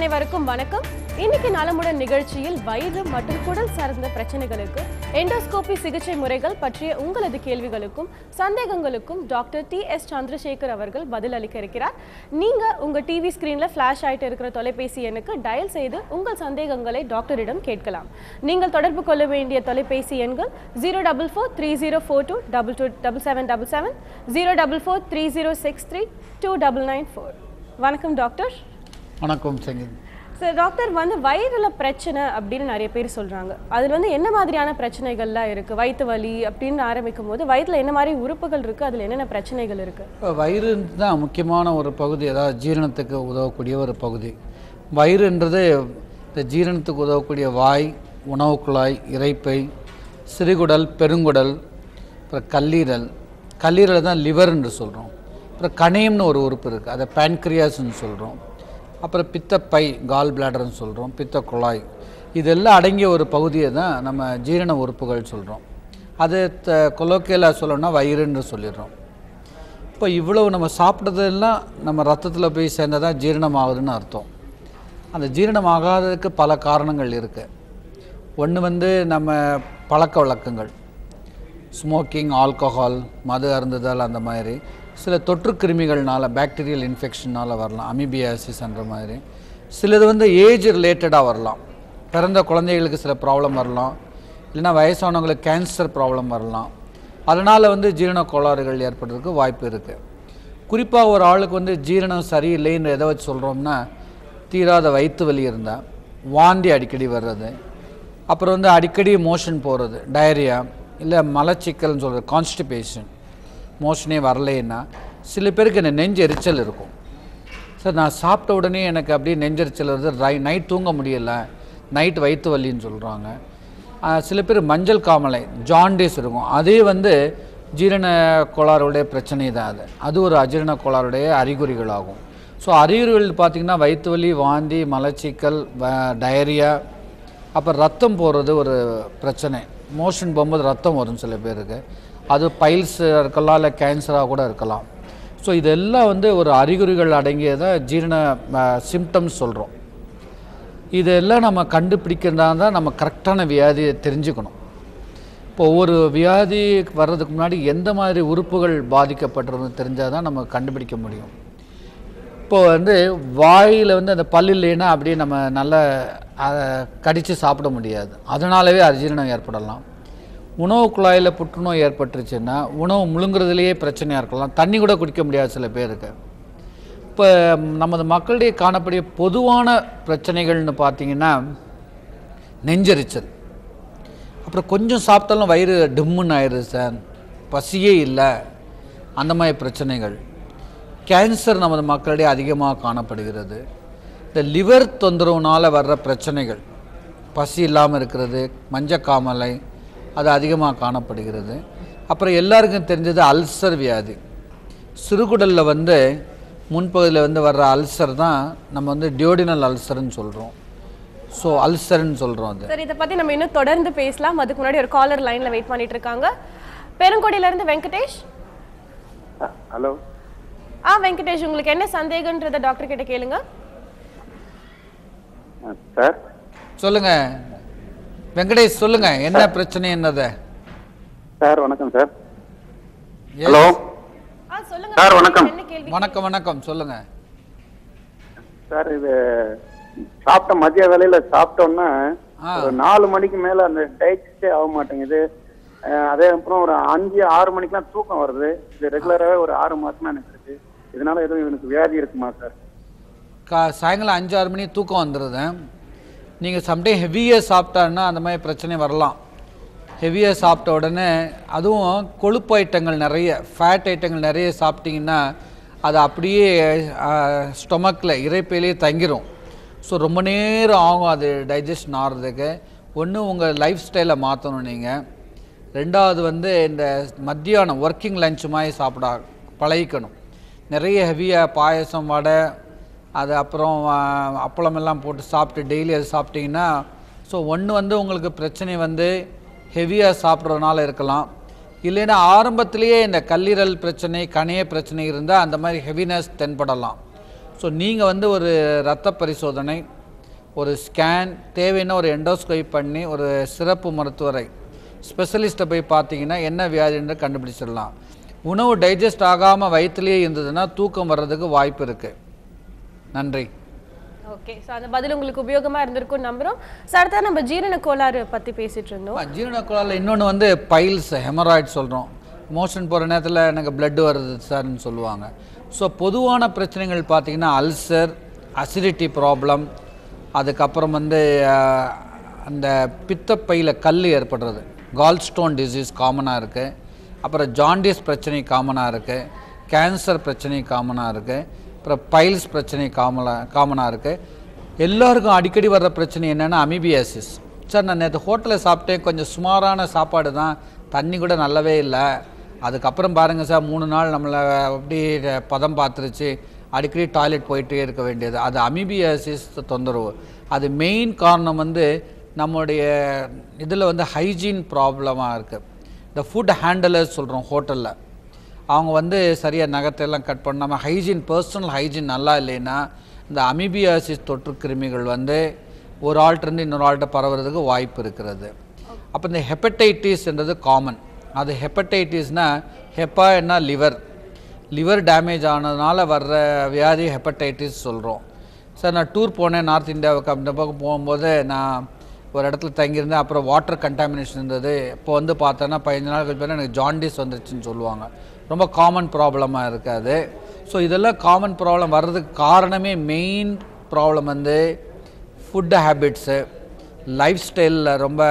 அனைவருக்கும் வணக்கம் இன்னைக்கு நலமுடன் நிகழ்ச்சியில் வயது மற்றும் குடல் சார்ந்த பிரச்சனைகளுக்கு எண்டோஸ்கோபி சிகிச்சை முறைகள் பற்றிய உங்களது கேள்விகளுக்கும் சந்தேகங்களுக்கும் டாக்டர் டி எஸ் சந்திரசேகர் அவர்கள் பதில் அளிக்க இருக்கிறார் நீங்க உங்க டிவி ஸ்கிரீன்ல ஃபிளாஷ் ஆயிட்டு இருக்கிற தொலைபேசி எண்ணுக்கு டயல் செய்து உங்கள் சந்தேகங்களை டாக்டரிடம் கேட்கலாம் நீங்கள் தொடர்பு கொள்ள வேண்டிய தொலைபேசி எண்கள் zero double four three zero four two double two double seven double seven zero double four three zero six three two double nine four வணக்கம் டாக்டர் வணக்கம் சங்கீத் சார் டாக்டர் வந்து வயிறில் பிரச்சனை அப்படின்னு நிறைய பேர் சொல்கிறாங்க அதில் வந்து என்ன மாதிரியான பிரச்சனைகள்லாம் இருக்குது வயிற்று வலி அப்படின்னு ஆரம்பிக்கும் போது வயிற்றில் என்ன மாதிரி உறுப்புகள் இருக்குது அதில் என்னென்ன பிரச்சனைகள் இருக்குது இப்போ வயிறு தான் முக்கியமான ஒரு பகுதி அதாவது ஜீரணத்துக்கு உதவக்கூடிய ஒரு பகுதி வயிறுன்றது இந்த ஜீரணத்துக்கு உதவக்கூடிய வாய் உணவு குழாய் இறைப்பை சிறுகுடல் பெருங்குடல் அப்புறம் கல்லீரல் கல்லீரல் தான் லிவர்ன்னு சொல்கிறோம் அப்புறம் கணையம்னு ஒரு உறுப்பு இருக்குது அதை பேன்க்ரியாஸ்ன்னு சொல்கிறோம் அப்புறம் பித்தப்பை கால் பிளாடர்னு சொல்கிறோம் பித்த குழாய் இதெல்லாம் அடங்கிய ஒரு பகுதியை தான் நம்ம ஜீரண உறுப்புகள் சொல்கிறோம் அது த கொலோக்கியலாக சொல்லணும்னா வயிறுன்னு சொல்லிடுறோம் இப்போ இவ்வளவு நம்ம சாப்பிட்டதெல்லாம் நம்ம ரத்தத்தில் போய் சேர்ந்தால் தான் ஜீரணம் ஆகுதுன்னு அர்த்தம் அந்த ஜீரணம் ஆகாததுக்கு பல காரணங்கள் இருக்குது ஒன்று வந்து நம்ம பழக்க வழக்கங்கள் ஸ்மோக்கிங் ஆல்கஹால் மது அருந்துதல் அந்த மாதிரி சில தொற்று கிருமிகள்னால பேக்டீரியல் இன்ஃபெக்ஷனால் வரலாம் அமிபியாசிஸ்ன்ற மாதிரி சிலது வந்து ஏஜ் ரிலேட்டடாக வரலாம் பிறந்த குழந்தைகளுக்கு சில ப்ராப்ளம் வரலாம் இல்லைனா வயசானவங்களுக்கு கேன்சர் ப்ராப்ளம் வரலாம் அதனால் வந்து ஜீரண கோளாறுகள் ஏற்படுறதுக்கு வாய்ப்பு இருக்குது குறிப்பாக ஒரு ஆளுக்கு வந்து ஜீரணம் சரியில்லைன்னு எதை வச்சு சொல்கிறோம்னா தீராத வயிற்று வலி இருந்தால் வாந்தி அடிக்கடி வர்றது அப்புறம் வந்து அடிக்கடி மோஷன் போகிறது டயரியா இல்லை மலச்சிக்கல்னு சொல்கிறது கான்ஸ்டிபேஷன் மோஷனே வரலைன்னா சில பேருக்கு என்ன நெஞ்செரிச்சல் இருக்கும் சார் நான் சாப்பிட்ட உடனே எனக்கு அப்படியே நெஞ்செரிச்சல் வருது ரை நைட் தூங்க முடியலை நைட் வயிற்று வலின்னு சொல்கிறாங்க சில பேர் மஞ்சள் காமலை ஜாண்டிஸ் இருக்கும் அதே வந்து ஜீரண கோளாறுடைய பிரச்சனை தான் அது அது ஒரு அஜீரண கோளாறுடைய அறிகுறிகள் ஆகும் ஸோ அறிகுறிகள் பார்த்திங்கன்னா வயிற்று வலி வாந்தி மலச்சிக்கல் டயரியா அப்புறம் ரத்தம் போகிறது ஒரு பிரச்சனை மோஷன் போகும்போது ரத்தம் வரும் சில பேருக்கு அது பைல்ஸாக இருக்கலாம் இல்லை கேன்சராக கூட இருக்கலாம் ஸோ இதெல்லாம் வந்து ஒரு அறிகுறிகள் அடங்கியதை ஜீரண சிம்டம்ஸ் சொல்கிறோம் இதெல்லாம் நம்ம கண்டுபிடிக்கிறதா தான் நம்ம கரெக்டான வியாதியை தெரிஞ்சுக்கணும் இப்போ ஒவ்வொரு வியாதி வர்றதுக்கு முன்னாடி எந்த மாதிரி உறுப்புகள் பாதிக்கப்படுறதுன்னு தெரிஞ்சால் தான் நம்ம கண்டுபிடிக்க முடியும் இப்போ வந்து வாயில் வந்து அந்த பல் இல்லைன்னா அப்படியே நம்ம நல்லா கடித்து சாப்பிட முடியாது அதனாலவே அஜீரணம் ஏற்படலாம் உணவு குழாயில் புற்றுநோய் ஏற்பட்டுருச்சுன்னா உணவு முழுங்குறதுலேயே பிரச்சனையாக இருக்கலாம் தண்ணி கூட குடிக்க முடியாது சில பேருக்கு இப்போ நமது மக்களிடையே காணப்படிய பொதுவான பிரச்சனைகள்னு பார்த்தீங்கன்னா நெஞ்சரிச்சல் அப்புறம் கொஞ்சம் சாப்பிட்டாலும் வயிறு டிம்முன்னு ஆயிடுது சார் பசியே இல்லை அந்த மாதிரி பிரச்சனைகள் கேன்சர் நமது மக்களிடையே அதிகமாக காணப்படுகிறது இந்த லிவர் தொந்தரவுனால் வர்ற பிரச்சனைகள் பசி இல்லாமல் இருக்கிறது மஞ்சக்காமலை அது அதிகமாக காணப்படுகிறது அப்புறம் எல்லாருக்கும் தெரிஞ்சது அல்சர் வியாதி சிறுகுடலில் வந்து முன்பகுதியில் வந்து வர்ற அல்சர் தான் நம்ம வந்து டியோடினல் அல்சர்னு சொல்கிறோம் ஸோ அல்சர்னு சொல்கிறோம் அது சரி இதை பற்றி நம்ம இன்னும் தொடர்ந்து பேசலாம் அதுக்கு முன்னாடி ஒரு காலர் லைனில் வெயிட் பண்ணிட்டு இருக்காங்க பெருங்கோடியிலேருந்து வெங்கடேஷ் ஹலோ ஆ வெங்கடேஷ் உங்களுக்கு என்ன சந்தேகன்றதை டாக்டர் கிட்ட கேளுங்க சார் சொல்லுங்கள் வெங்கடேஷ் சொல்லுங்க என்ன பிரச்சனை என்னது சார் வணக்கம் சார் ஹலோ சார் வணக்கம் வணக்கம் வணக்கம் சொல்லுங்க சார் இது சாப்பிட்ட மதிய வேலையில சாப்பிட்டோம்னா ஒரு நாலு மணிக்கு மேல அந்த டைஜஸ்டே ஆக மாட்டேங்குது அதே அப்புறம் ஒரு அஞ்சு ஆறு மணிக்கெல்லாம் தூக்கம் வருது இது ரெகுலராகவே ஒரு ஆறு மாசமா எனக்கு இருக்கு இதனால எதுவும் இவனுக்கு வியாதி இருக்குமா சார் சாயங்காலம் அஞ்சு ஆறு மணி தூக்கம் வந்துருது நீங்கள் சம்டே ஹெவியாக சாப்பிட்டாருன்னா அந்த மாதிரி பிரச்சனை வரலாம் ஹெவியாக சாப்பிட்ட உடனே அதுவும் கொழுப்பு ஐட்டங்கள் நிறைய ஃபேட் ஐட்டங்கள் நிறைய சாப்பிட்டிங்கன்னா அது அப்படியே ஸ்டொமக்கில் இறைப்பையிலே தங்கிடும் ஸோ ரொம்ப நேரம் ஆகும் அது டைஜஷன் ஆகிறதுக்கு ஒன்று உங்கள் லைஃப் ஸ்டைலை மாற்றணும் நீங்கள் ரெண்டாவது வந்து இந்த மத்தியானம் ஒர்க்கிங் லஞ்சு மாதிரி சாப்பிட பழகிக்கணும் நிறைய ஹெவியாக பாயசம் வடை அது அப்புறம் அப்பளமெல்லாம் போட்டு சாப்பிட்டு டெய்லி அது சாப்பிட்டிங்கன்னா ஸோ ஒன்று வந்து உங்களுக்கு பிரச்சனை வந்து ஹெவியாக சாப்பிட்றதுனால இருக்கலாம் இல்லைன்னா ஆரம்பத்திலேயே இந்த கல்லீரல் பிரச்சனை கனைய பிரச்சனை இருந்தால் அந்த மாதிரி ஹெவினஸ் தென்படலாம் ஸோ நீங்கள் வந்து ஒரு ரத்த பரிசோதனை ஒரு ஸ்கேன் தேவைன்னா ஒரு எண்டோஸ்கோப் பண்ணி ஒரு சிறப்பு மருத்துவரை ஸ்பெஷலிஸ்ட்டை போய் பார்த்தீங்கன்னா என்ன வியாதின்னு கண்டுபிடிச்சிடலாம் உணவு டைஜஸ்ட் ஆகாமல் வயிற்றுலேயே இருந்ததுன்னா தூக்கம் வர்றதுக்கு வாய்ப்பு இருக்குது நன்றி ஓகே ஸோ அந்த பதில் உங்களுக்கு உபயோகமாக இருந்திருக்கும் நம்புகிறோம் சார் அடுத்த நம்ம ஜீரண கோளாறு பற்றி பேசிகிட்டு இருந்தோம் ஜீரண கோளாறு இன்னொன்று வந்து பைல்ஸ் ஹெமராய்ட் சொல்கிறோம் மோஷன் போகிற நேரத்தில் எனக்கு பிளட் வருது சார்னு சொல்லுவாங்க ஸோ பொதுவான பிரச்சனைகள் பார்த்திங்கன்னா அல்சர் அசிடிட்டி ப்ராப்ளம் அதுக்கப்புறம் வந்து அந்த பித்தப்பையில் கல் ஏற்படுறது கால்ஸ்டோன் டிசீஸ் காமனாக இருக்குது அப்புறம் ஜாண்டிஸ் பிரச்சனை காமனாக இருக்குது கேன்சர் பிரச்சனை காமனாக இருக்குது அப்புறம் பைல்ஸ் பிரச்சனை காமலாக காமனாக இருக்குது எல்லோருக்கும் அடிக்கடி வர்ற பிரச்சனை என்னென்னா அமிபியாசிஸ் சார் நான் நேற்று ஹோட்டலில் சாப்பிட்டேன் கொஞ்சம் சுமாரான சாப்பாடு தான் தண்ணி கூட நல்லாவே இல்லை அதுக்கப்புறம் பாருங்கள் சார் மூணு நாள் நம்மளை அப்படி பதம் பார்த்துருச்சு அடிக்கடி டாய்லெட் போயிட்டே இருக்க வேண்டியது அது அமிபியாசிஸ் தொந்தரவு அது மெயின் காரணம் வந்து நம்முடைய இதில் வந்து ஹைஜீன் ப்ராப்ளமாக இருக்குது இந்த ஃபுட் ஹேண்டலர்ஸ் சொல்கிறோம் ஹோட்டலில் அவங்க வந்து சரியாக எல்லாம் கட் பண்ணாமல் ஹைஜீன் பர்சனல் ஹைஜீன் நல்லா இல்லைன்னா இந்த அமிபியாசிஸ் தொற்று கிருமிகள் வந்து ஒரு ஆள்கிட்டருந்து இன்னொரு ஆள்கிட்ட பரவுறதுக்கு வாய்ப்பு இருக்கிறது அப்போ இந்த ஹெப்படைட்டிஸ்ன்றது காமன் அது ஹெப்படைட்டிஸ்னால் ஹெப்பா என்ன லிவர் லிவர் டேமேஜ் ஆனதுனால வர்ற வியாதி ஹெப்படைட்டிஸ் சொல்கிறோம் சார் நான் டூர் போனேன் நார்த் இந்தியாவுக்கு அந்த பக்கம் போகும்போது நான் ஒரு இடத்துல தங்கியிருந்தேன் அப்புறம் வாட்டர் கண்டாமினேஷன் இருந்தது இப்போ வந்து பார்த்தோன்னா பதினஞ்சு நாள் கழிச்சு எனக்கு ஜாண்டிஸ் வந்துருச்சுன்னு சொல்லுவாங்க ரொம்ப காமன் ப்ராப்ளமாக இருக்காது ஸோ இதெல்லாம் காமன் ப்ராப்ளம் வர்றதுக்கு காரணமே மெயின் ப்ராப்ளம் வந்து ஃபுட்டு ஹேபிட்ஸு லைஃப் ஸ்டைலில் ரொம்ப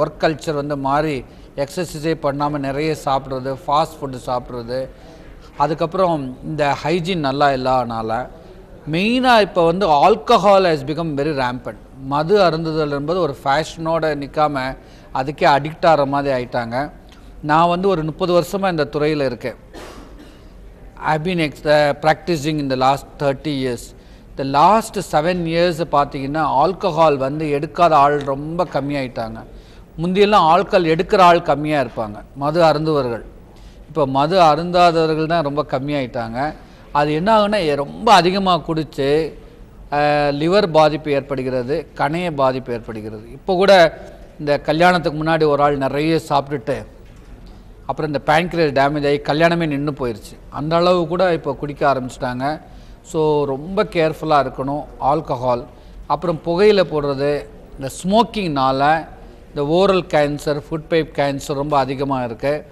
ஒர்க் கல்ச்சர் வந்து மாறி எக்ஸசைஸே பண்ணாமல் நிறைய சாப்பிட்றது ஃபாஸ்ட் ஃபுட்டு சாப்பிட்றது அதுக்கப்புறம் இந்த ஹைஜீன் நல்லா இல்லாதனால மெயினாக இப்போ வந்து alcohol has become very rampant மது அருந்துதல் என்பது ஒரு ஃபேஷனோடு நிற்காமல் அதுக்கே அடிக்ட் ஆகிற மாதிரி ஆயிட்டாங்க நான் வந்து ஒரு முப்பது வருஷமாக இந்த துறையில் இருக்கேன் ஐ பீன் எக்ஸ் ப்ராக்டிஸிங் இந்த லாஸ்ட் தேர்ட்டி இயர்ஸ் இந்த லாஸ்ட் செவன் இயர்ஸ் பார்த்தீங்கன்னா ஆல்கஹால் வந்து எடுக்காத ஆள் ரொம்ப கம்மியாயிட்டாங்க முந்தியெல்லாம் ஆட்கள் எடுக்கிற ஆள் கம்மியாக இருப்பாங்க மது அருந்துவர்கள் இப்போ மது அருந்தாதவர்கள் தான் ரொம்ப கம்மியாயிட்டாங்க அது என்ன ஆகுனா ரொம்ப அதிகமாக குடித்து லிவர் பாதிப்பு ஏற்படுகிறது கணைய பாதிப்பு ஏற்படுகிறது இப்போ கூட இந்த கல்யாணத்துக்கு முன்னாடி ஒரு ஆள் நிறைய சாப்பிட்டுட்டு அப்புறம் இந்த பேங்க்ரியஸ் டேமேஜ் ஆகி கல்யாணமே நின்று போயிடுச்சு அந்த அளவு கூட இப்போ குடிக்க ஆரம்பிச்சிட்டாங்க ஸோ ரொம்ப கேர்ஃபுல்லாக இருக்கணும் ஆல்கஹால் அப்புறம் புகையில் போடுறது இந்த ஸ்மோக்கிங்னால் இந்த oral cancer food pipe cancer ரொம்ப அதிகமாக இருக்குது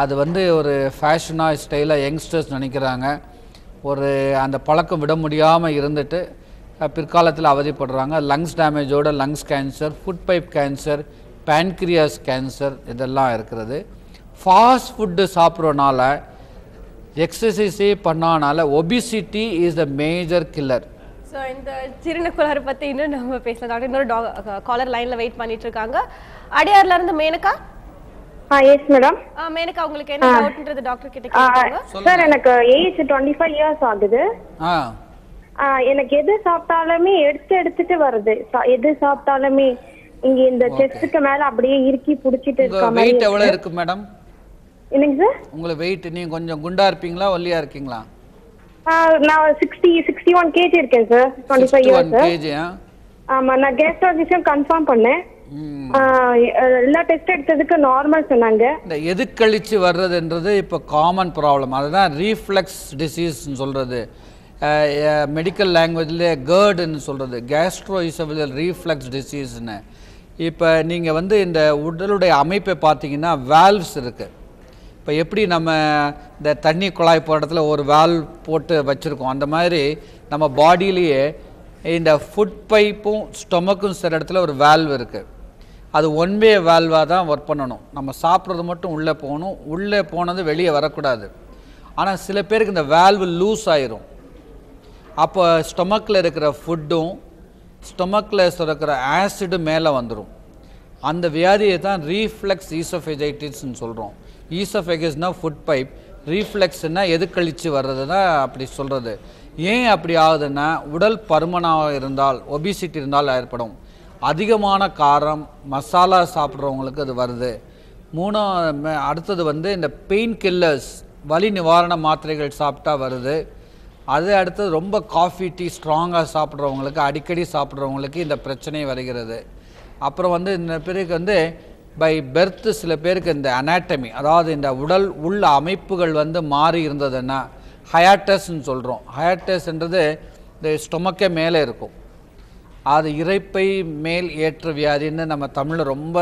அது வந்து ஒரு ஃபேஷனாக ஸ்டைலாக யங்ஸ்டர்ஸ் நினைக்கிறாங்க ஒரு அந்த பழக்கம் விட முடியாமல் இருந்துட்டு பிற்காலத்தில் அவதிப்படுறாங்க லங்ஸ் டேமேஜோட lungs cancer food pipe cancer pancreas cancer இதெல்லாம் இருக்கிறது ஃபாஸ்ட் ஃபுட்டு சாப்பிட்றனால எக்ஸசைஸே பண்ணனால obesity is the major killer so இந்த சிறுன கோளாறு பற்றி இன்னும் நம்ம பேசலாம் டாக்டர் இன்னொரு காலர் லைனில் வெயிட் பண்ணிட்டு இருக்காங்க அடையார்லேருந்து மேனகா ஆ மேடம் உங்களுக்கு என்ன டாக்டர் கிட்ட சார் எனக்கு டுவெண்ட்டி ஃபைவ் இயர்ஸ் ஆகுது எனக்கு எது சாப்பிட்டாலுமே எடுத்து எடுத்துட்டு எது சாப்பிட்டாலுமே இங்க இந்த மேல அப்படியே இறுக்கி புடிச்சிட்டு இருக்க இருக்கு மேடம் என்னங்க சார் உங்களை வெயிட் நீங்கள் கொஞ்சம் குண்டா இருப்பீங்களா ஒல்லியா இருக்கீங்களா நான் சிக்ஸ்டி சிக்ஸ்டி ஒன் கேஜி இருக்கேன் sir twenty five years kg ஆமாம் நான் கேஸ்ட்ராசிஸும் கன்ஃபார்ம் பண்ணேன் எல்லா டெஸ்ட் எடுத்ததுக்கு நார்மல் சொன்னாங்க இந்த எது கழிச்சு வர்றதுன்றது இப்போ காமன் ப்ராப்ளம் அதுதான் ரீஃப்ளெக்ஸ் டிசீஸ்னு சொல்றது மெடிக்கல் லாங்குவேஜில் கேர்டுன்னு சொல்கிறது கேஸ்ட்ரோ இசபிலியல் ரீஃப்ளெக்ஸ் டிசீஸ்னு இப்போ நீங்கள் வந்து இந்த உடலுடைய அமைப்பை பார்த்தீங்கன்னா வேல்வ்ஸ் இருக்குது இப்போ எப்படி நம்ம இந்த தண்ணி குழாய் போகிற இடத்துல ஒரு வேல் போட்டு வச்சுருக்கோம் அந்த மாதிரி நம்ம பாடியிலேயே இந்த ஃபுட் பைப்பும் ஸ்டொமக்கும் சில இடத்துல ஒரு வேல்வ் இருக்குது அது ஒன்வே வேல்வாக தான் ஒர்க் பண்ணணும் நம்ம சாப்பிட்றது மட்டும் உள்ளே போகணும் உள்ளே போனது வெளியே வரக்கூடாது ஆனால் சில பேருக்கு இந்த வேல்வு லூஸ் ஆயிரும் அப்போ ஸ்டொமக்கில் இருக்கிற ஃபுட்டும் ஸ்டொமக்கில் சுரக்கிற ஆசிடும் மேலே வந்துடும் அந்த வியாதியை தான் ரீஃப்ளெக்ஸ் ஈசோஃபெஜைட்டிஸ்ன்னு சொல்கிறோம் ஈஸ் ஃபுட் பைப் ரீஃப்ளெக்ஸ்னால் எது கழித்து வர்றது தான் அப்படி சொல்கிறது ஏன் அப்படி ஆகுதுன்னா உடல் பருமனாக இருந்தால் ஒபிசிட்டி இருந்தால் ஏற்படும் அதிகமான காரம் மசாலா சாப்பிட்றவங்களுக்கு அது வருது மூணு அடுத்தது வந்து இந்த பெயின் கில்லர்ஸ் வலி நிவாரண மாத்திரைகள் சாப்பிட்டா வருது அதை அடுத்தது ரொம்ப காஃபி டீ ஸ்ட்ராங்காக சாப்பிட்றவங்களுக்கு அடிக்கடி சாப்பிட்றவங்களுக்கு இந்த பிரச்சனை வருகிறது அப்புறம் வந்து இந்த பிறகு வந்து பை பெர்த்து சில பேருக்கு இந்த அனாட்டமி அதாவது இந்த உடல் உள்ள அமைப்புகள் வந்து மாறி இருந்ததுன்னா ஹயாட்டஸ்ன்னு சொல்கிறோம் ஹயாட்டஸ்ன்றது இந்த ஸ்டொமக்கே மேலே இருக்கும் அது இறைப்பை மேல் ஏற்ற வியாதின்னு நம்ம தமிழில் ரொம்ப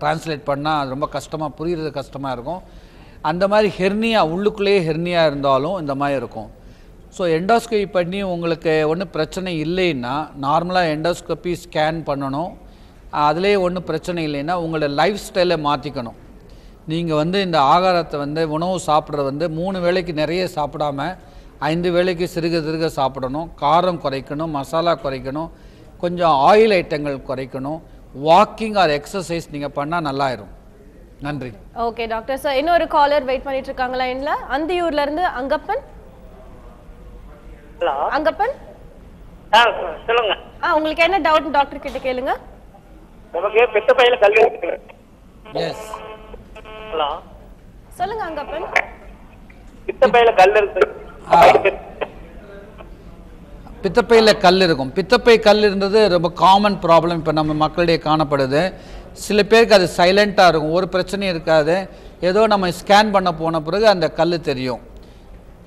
டிரான்ஸ்லேட் பண்ணால் அது ரொம்ப கஷ்டமாக புரிகிறது கஷ்டமாக இருக்கும் அந்த மாதிரி ஹெர்னியா உள்ளுக்குள்ளேயே ஹெர்னியா இருந்தாலும் இந்த மாதிரி இருக்கும் ஸோ எண்டோஸ்கோபி பண்ணி உங்களுக்கு ஒன்றும் பிரச்சனை இல்லைன்னா நார்மலாக எண்டோஸ்கோபி ஸ்கேன் பண்ணணும் அதிலே ஒன்றும் பிரச்சனை இல்லைன்னா உங்களோட லைஃப் ஸ்டைலை மாற்றிக்கணும் நீங்கள் வந்து இந்த ஆகாரத்தை வந்து உணவு சாப்பிட்றது வந்து மூணு வேளைக்கு நிறைய சாப்பிடாம ஐந்து வேளைக்கு சிறுக சிறுக சாப்பிடணும் காரம் குறைக்கணும் மசாலா குறைக்கணும் கொஞ்சம் ஆயில் ஐட்டங்கள் குறைக்கணும் வாக்கிங் ஆர் எக்ஸசைஸ் நீங்கள் பண்ணால் நல்லாயிரும் நன்றி ஓகே டாக்டர் சார் இன்னொரு காலர் வெயிட் பண்ணிட்டு இருக்காங்களா என்ன அந்தியூர்ல இருந்து அங்கப்பன் அங்கப்பன் சொல்லுங்க உங்களுக்கு என்ன டவுட் டாக்டர் கிட்ட கேளுங்க நமக்கு பெத்த பையில கல்வி எஸ் ஹலோ சொல்லுங்க அங்கப்பன் பித்தப்பையில கல் இருக்கு பித்தப்பையில் கல் இருக்கும் பித்தப்பை கல் இருந்தது ரொம்ப காமன் ப்ராப்ளம் இப்போ நம்ம மக்களிடையே காணப்படுது சில பேருக்கு அது சைலண்ட்டாக இருக்கும் ஒரு பிரச்சனையும் இருக்காது ஏதோ நம்ம ஸ்கேன் பண்ண போன பிறகு அந்த கல் தெரியும்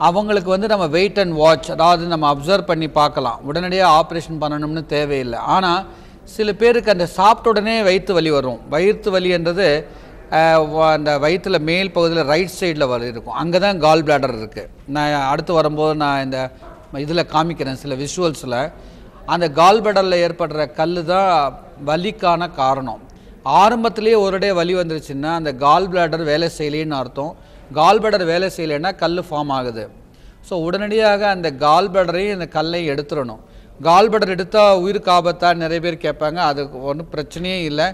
அவங்களுக்கு வந்து நம்ம வெயிட் அண்ட் வாட்ச் அதாவது நம்ம அப்சர்வ் பண்ணி பார்க்கலாம் உடனடியாக ஆப்ரேஷன் பண்ணணும்னு தேவையில்லை ஆனால் சில பேருக்கு அந்த சாப்பிட்ட உடனே வயிற்று வலி வரும் வயிற்று வலின்றது அந்த வயிற்றில் மேல் பகுதியில் ரைட் சைடில் வலி இருக்கும் அங்கே தான் கால் பிளாடர் இருக்குது நான் அடுத்து வரும்போது நான் இந்த இதில் காமிக்கிறேன் சில விஷுவல்ஸில் அந்த கால் பிளாடரில் ஏற்படுற கல் தான் வலிக்கான காரணம் ஆரம்பத்திலேயே ஒருடே வலி வந்துருச்சுன்னா அந்த கால் பிளாடர் வேலை செய்யலேன்னு அர்த்தம் கால் பிளாடர் வேலை செய்யலைன்னா கல் ஃபார்ம் ஆகுது ஸோ உடனடியாக அந்த கால் பிளாடரையும் இந்த கல்லையும் எடுத்துடணும் கால்படர் எடுத்தால் உயிருக்கு ஆபத்தாக நிறைய பேர் கேட்பாங்க அதுக்கு ஒன்றும் பிரச்சனையே இல்லை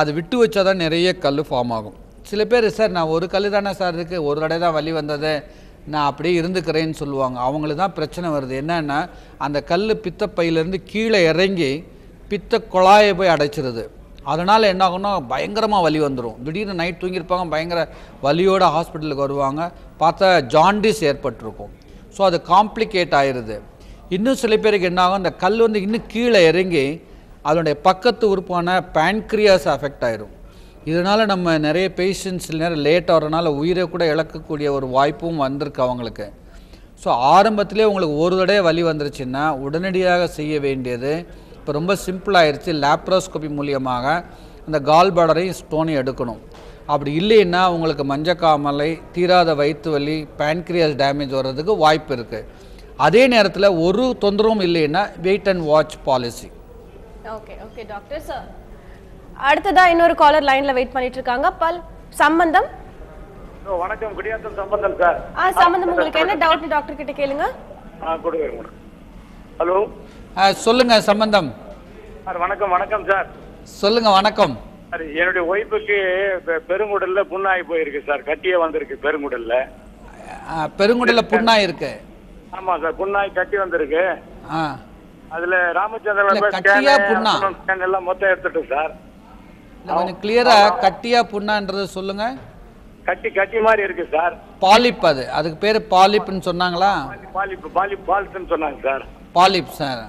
அது விட்டு வச்சா தான் நிறைய கல் ஃபார்ம் ஆகும் சில பேர் சார் நான் ஒரு கல் தானே சார் இருக்குது ஒரு தடவை தான் வலி வந்தது நான் அப்படியே இருந்துக்கிறேன்னு சொல்லுவாங்க அவங்களுக்கு தான் பிரச்சனை வருது என்னென்னா அந்த கல் பித்தப்பையிலேருந்து கீழே இறங்கி பித்த குழாயை போய் அடைச்சிருது அதனால் என்ன ஆகும்னா பயங்கரமாக வலி வந்துடும் திடீர்னு நைட் தூங்கியிருப்பாங்க பயங்கர வலியோடு ஹாஸ்பிட்டலுக்கு வருவாங்க பார்த்தா ஜாண்டிஸ் ஏற்பட்டிருக்கும் ஸோ அது காம்ப்ளிகேட் ஆயிடுது இன்னும் சில பேருக்கு என்னாகும் அந்த கல் வந்து இன்னும் கீழே இறங்கி அதனுடைய பக்கத்து உறுப்பான பேன்க்ரியாஸ் அஃபெக்ட் ஆயிரும் இதனால் நம்ம நிறைய பேஷண்ட்ஸ் நேரம் லேட் ஆகிறனால உயிரை கூட இழக்கக்கூடிய ஒரு வாய்ப்பும் வந்திருக்கு அவங்களுக்கு ஸோ ஆரம்பத்திலே உங்களுக்கு ஒரு தடவை வலி வந்துருச்சுன்னா உடனடியாக செய்ய வேண்டியது இப்போ ரொம்ப சிம்பிளாகிடுச்சு லேப்ரோஸ்கோபி மூலியமாக அந்த கால் பாடரையும் ஸ்டோனையும் எடுக்கணும் அப்படி இல்லைன்னா உங்களுக்கு மஞ்சக்காமலை தீராத வயிற்று வலி பேன்க்ரியாஸ் டேமேஜ் வர்றதுக்கு வாய்ப்பு இருக்குது அதே நேரத்தில் ஒரு தொந்தரவும் இல்லைன்னா wait and watch policy okay okay doctor sir அடுத்ததா இன்னொரு காலர் லைன்ல வெயிட் பண்ணிட்டு இருக்காங்க பல் சம்பந்தம் வணக்கம் குடியாத்தம் சம்பந்தம் சார் ஆ சம்பந்தம் உங்களுக்கு என்ன டவுட் டாக்டர் கிட்ட கேளுங்க ஆ கொடுங்க ஹலோ சொல்லுங்க சம்பந்தம் சார் வணக்கம் வணக்கம் சார் சொல்லுங்க வணக்கம் சார் என்னுடைய ஒய்ஃபுக்கு பெருங்குடல்ல புண்ணாய் போயிருக்கு சார் கட்டியே வந்திருக்கு பெருங்குடல்ல பெருங்குடல்ல புண்ணாய் இருக்கு ஆமா சார் புண்ணாய் கட்டி வந்திருக்கு ஆ அதுல ராமச்சந்திரன் கட்டியா புண்ணா எல்லாம் மொத்தம் எடுத்துட்டோம் சார் கொஞ்சம் கிளியரா கட்டியா புண்ணான்றது சொல்லுங்க கட்டி கட்டி மாதிரி இருக்கு சார் பாலிப் அது அதுக்கு பேர் பாலிப்னு சொன்னாங்களா பாலிப் பாலிப் பால்ஸ்னு சொன்னாங்க சார் பாலிப் சார்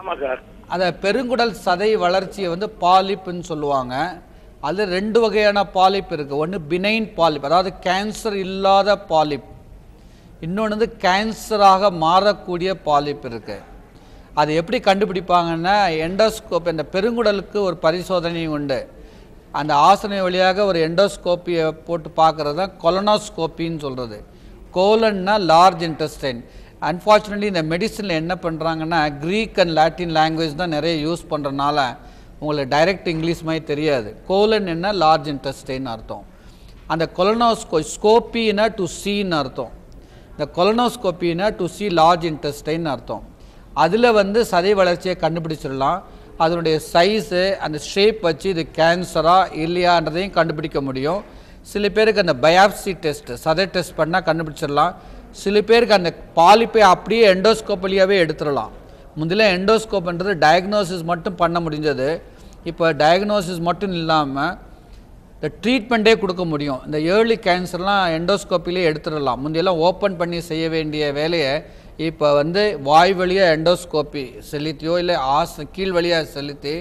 ஆமா சார் அதை பெருங்குடல் சதை வளர்ச்சியை வந்து பாலிப்புன்னு சொல்லுவாங்க அதில் ரெண்டு வகையான பாலிப் இருக்கு ஒன்னு பினைன் பாலிப் அதாவது கேன்சர் இல்லாத பாலிப் இன்னொன்று வந்து கேன்சராக மாறக்கூடிய பாலிப் இருக்குது அது எப்படி கண்டுபிடிப்பாங்கன்னா எண்டோஸ்கோப் என்ற பெருங்குடலுக்கு ஒரு பரிசோதனை உண்டு அந்த ஆசனை வழியாக ஒரு எண்டோஸ்கோப்பியை போட்டு பார்க்குறது தான் கொலனோஸ்கோப்பின்னு சொல்கிறது கோலன்னா லார்ஜ் இன்டெஸ்டைன் அன்ஃபார்ச்சுனேட்லி இந்த மெடிசனில் என்ன பண்ணுறாங்கன்னா க்ரீக் அண்ட் லாட்டின் லாங்குவேஜ் தான் நிறைய யூஸ் பண்ணுறனால உங்களுக்கு டைரக்ட் இங்கிலீஷ் மாதிரி தெரியாது கோலன் என்ன லார்ஜ் இன்டெஸ்டைன் அர்த்தம் அந்த கொலனோஸ்கோ ஸ்கோப்பின்னா டு சீன்னு அர்த்தம் இந்த கொலனோஸ்கோப்பினா டு சி லார்ஜ் இன்டெஸ்டைன்னு அர்த்தம் அதில் வந்து சதை வளர்ச்சியை கண்டுபிடிச்சிடலாம் அதனுடைய சைஸு அந்த ஷேப் வச்சு இது கேன்சரா இல்லையான்றதையும் கண்டுபிடிக்க முடியும் சில பேருக்கு அந்த பயாப்சி டெஸ்ட் சதை டெஸ்ட் பண்ணால் கண்டுபிடிச்சிடலாம் சில பேருக்கு அந்த பாலிப்பை அப்படியே எண்டோஸ்கோப் வழியாகவே எடுத்துடலாம் முதல்ல எண்டோஸ்கோப்ன்றது டயக்னோசிஸ் மட்டும் பண்ண முடிஞ்சது இப்போ டயக்னோசிஸ் மட்டும் இல்லாமல் இந்த ட்ரீட்மெண்ட்டே கொடுக்க முடியும் இந்த ஏர்லி கேன்சர்லாம் எண்டோஸ்கோப்பிலே எடுத்துடலாம் முந்தையெல்லாம் ஓப்பன் பண்ணி செய்ய வேண்டிய வேலையை இப்போ வந்து வாய் வழியாக எண்டோஸ்கோப்பி செலுத்தியோ இல்லை ஆஸ் கீழ் வழியாக செலுத்தி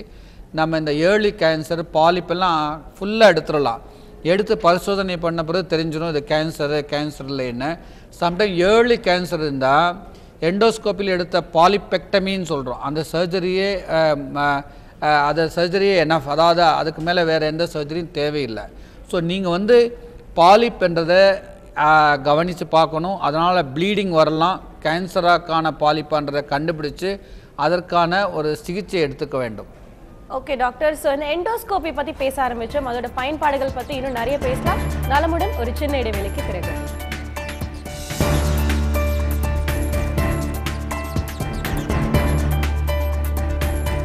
நம்ம இந்த ஏர்லி கேன்சர் பாலிப்பெல்லாம் ஃபுல்லாக எடுத்துடலாம் எடுத்து பரிசோதனை பண்ண பிறகு தெரிஞ்சிடும் இது கேன்சரு கேன்சரில் என்ன சம்டைம் ஏர்லி கேன்சர் இருந்தால் எண்டோஸ்கோப்பில் எடுத்த பாலிபெக்டமின்னு சொல்கிறோம் அந்த சர்ஜரியே அது சர்ஜரியே என்ன அதாவது அதுக்கு மேலே வேறு எந்த சர்ஜரியும் தேவையில்லை ஸோ நீங்கள் வந்து பாலிப்ன்றதை கவனித்து பார்க்கணும் அதனால் ப்ளீடிங் வரலாம் கேன்சராக்கான பாலிப்பான்றதை கண்டுபிடிச்சு அதற்கான ஒரு சிகிச்சை எடுத்துக்க வேண்டும் ஓகே டாக்டர் ஸோ இந்த எண்டோஸ்கோப்பி பற்றி பேச ஆரம்பித்தோம் அதோட பயன்பாடுகள் பற்றி இன்னும் நிறைய பேசலாம் நலமுடன் ஒரு சின்ன இடைவெளிக்கு பிறகு